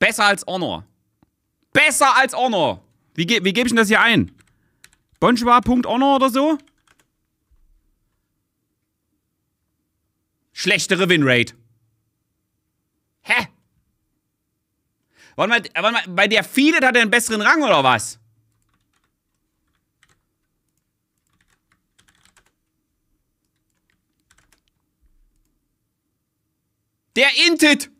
Besser als Honor. Besser als Honor. Wie, ge wie gebe ich denn das hier ein? Bonjour.honor oder so? Schlechtere Winrate. Hä? Warte mal, warte mal bei der Feedet hat er einen besseren Rang oder was? Der Intit!